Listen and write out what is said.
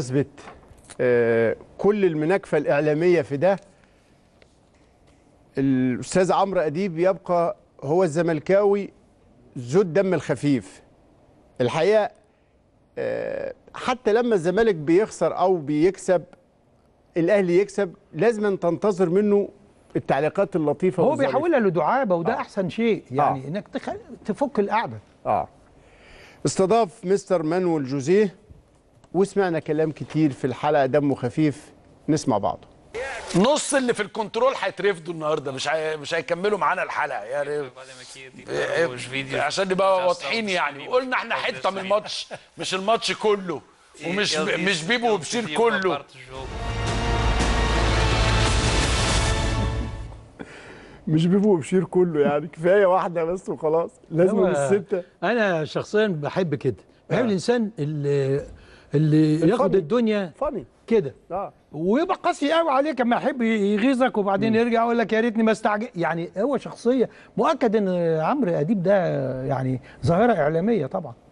بمناسبة كل المناكفة الإعلامية في ده الأستاذ عمرو أديب يبقى هو الزملكاوي ذو الدم الخفيف الحقيقة آه، حتى لما الزمالك بيخسر أو بيكسب الأهلي يكسب لازم تنتظر منه التعليقات اللطيفة هو بيحولها لدعابة وده آه. أحسن شيء يعني آه. إنك تفك القعدة آه استضاف مستر مانويل جوزيه وسمعنا كلام كتير في الحلقه دمه خفيف نسمع بعضه نص اللي في الكنترول هيترفدوا النهارده مش هي... مش هيكملوا معانا الحلقه يعني إيه، إيه، عشان نبقى واضحين يعني قلنا احنا حته من الماتش مش الماتش كله ومش مش بيبو وبشير كله مش بيبو وبشير كله يعني كفايه واحده بس وخلاص لازم السته انا شخصيا بحب كده بحب آه. الانسان اللي اللي ياخد الدنيا فاني كده اه ويبقى قاسي قوي عليك اما يحب يغيظك وبعدين مم. يرجع يقول لك يا ريتني ما استعجل يعني هو شخصيه مؤكد ان عمرو اديب ده يعني ظاهره اعلاميه طبعا